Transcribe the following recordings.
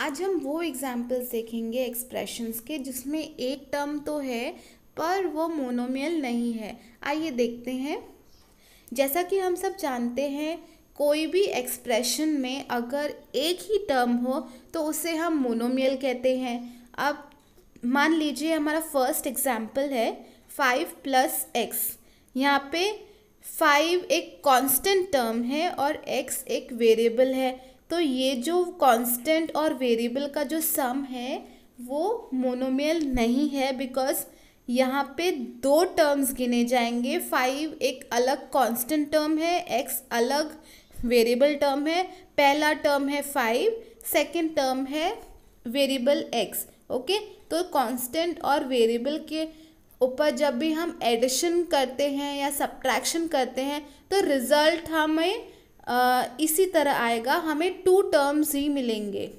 आज हम वो एग्जाम्पल्स देखेंगे एक्सप्रेशंस के जिसमें एक टर्म तो है पर वो मोनोमियल नहीं है आइए देखते हैं जैसा कि हम सब जानते हैं कोई भी एक्सप्रेशन में अगर एक ही टर्म हो तो उसे हम मोनोमियल कहते हैं अब मान लीजिए हमारा फर्स्ट एग्जाम्पल है फाइव प्लस एक्स यहाँ पे फाइव एक कांस्टेंट टर्म है और एक्स एक वेरिएबल है तो ये जो कांस्टेंट और वेरिएबल का जो सम है वो मोनोमेल नहीं है बिकॉज यहाँ पे दो टर्म्स गिने जाएंगे फाइव एक अलग कांस्टेंट टर्म है एक्स अलग वेरिएबल टर्म है पहला टर्म है फाइव सेकेंड टर्म है वेरिएबल एक्स ओके तो कांस्टेंट और वेरिएबल के ऊपर जब भी हम एडिशन करते हैं या सब्ट्रैक्शन करते हैं तो रिज़ल्ट हमें इसी तरह आएगा हमें टू टर्म्स ही मिलेंगे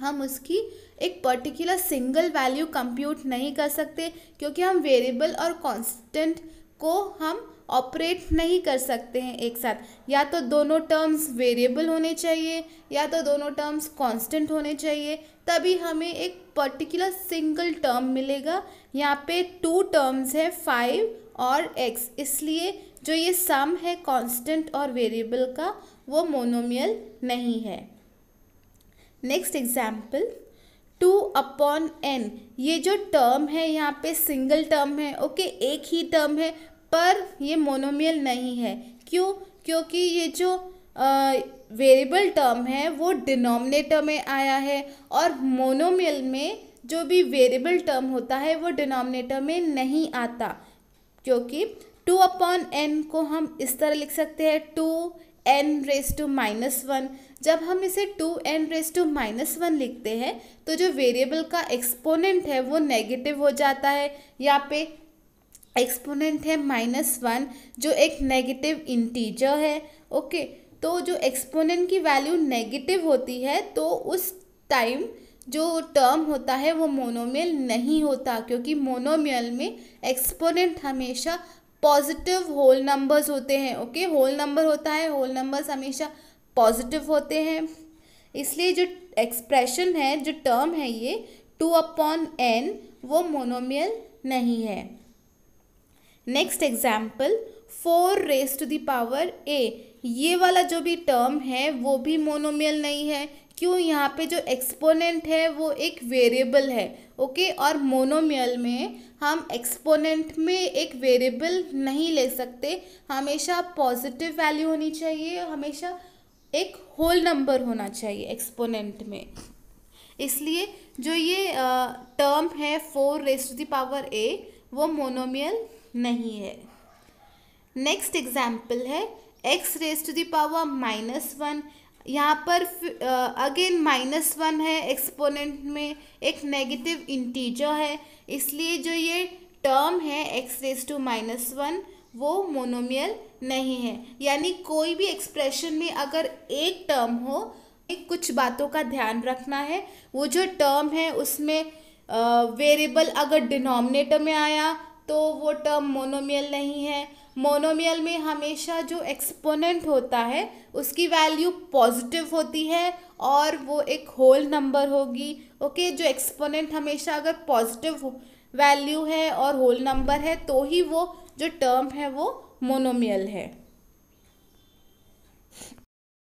हम उसकी एक पर्टिकुलर सिंगल वैल्यू कंप्यूट नहीं कर सकते क्योंकि हम वेरिएबल और कांस्टेंट को हम ऑपरेट नहीं कर सकते हैं एक साथ या तो दोनों टर्म्स वेरिएबल होने चाहिए या तो दोनों टर्म्स कांस्टेंट होने चाहिए तभी हमें एक पर्टिकुलर सिंगल टर्म मिलेगा यहाँ पे टू टर्म्स है फाइव और एक्स इसलिए जो ये सम है कांस्टेंट और वेरिएबल का वो मोनोमियल नहीं है next example two upon N ये जो टर्म है यहाँ पे सिंगल टर्म है ओके एक ही टर्म है पर ये मोनोमियल नहीं है क्यों क्योंकि ये जो वेरिएबल टर्म है वो डिनोमिनेटर में आया है और मोनोमियल में जो भी वेरिएबल टर्म होता है वो डिनोमिनेटर में नहीं आता क्योंकि टू अपॉन एन को हम इस तरह लिख सकते हैं two N raise to minus one जब हम इसे two N raise to minus one लिखते हैं तो जो वेरिएबल का एक्सपोनेंट है वो नेगेटिव हो जाता है यहाँ पे एक्सपोनेंट है माइनस वन जो एक नेगेटिव इंटीजर है ओके तो जो एक्सपोनेंट की वैल्यू नेगेटिव होती है तो उस टाइम जो टर्म होता है वो मोनोमियल नहीं होता क्योंकि मोनोमियल में एक्सपोनेंट हमेशा पॉजिटिव होल नंबर्स होते हैं ओके होल नंबर होता है होल नंबर्स हमेशा पॉजिटिव होते हैं इसलिए जो एक्सप्रेशन है जो टर्म है ये टू अपॉन एन वो मोनोमियल नहीं है next example four raise to the power a ये वाला जो भी टर्म है वो भी मोनोमियल नहीं है क्यों यहाँ पे जो एक्सपोनेंट है वो एक वेरिएबल है ओके और मोनोमियल में हम एक्सपोनेंट में एक वेरिएबल नहीं ले सकते हमेशा पॉजिटिव वैल्यू होनी चाहिए हमेशा एक होल नंबर होना चाहिए एक्सपोनेंट में इसलिए जो ये टर्म है four raise to the power a वो मोनोमियल नहीं है नेक्स्ट एग्जाम्पल है x raise to the power minus one यहाँ पर अगेन माइनस वन है एक्सपोनेंट में एक नेगेटिव इंटीजर है इसलिए जो ये टर्म है x raise to minus one वो मोनोमियल नहीं है यानी कोई भी एक्सप्रेशन में अगर एक टर्म हो कुछ बातों का ध्यान रखना है वो जो टर्म है उसमें वेरिएबल अगर डिनोमिनेटर में आया तो वो टर्म मोनोमियल नहीं है मोनोमियल में हमेशा जो एक्सपोनेंट होता है उसकी वैल्यू पॉजिटिव होती है और वो एक होल नंबर होगी ओके जो एक्सपोनेंट हमेशा अगर पॉजिटिव वैल्यू है और होल नंबर है तो ही वो जो टर्म है वो मोनोमियल है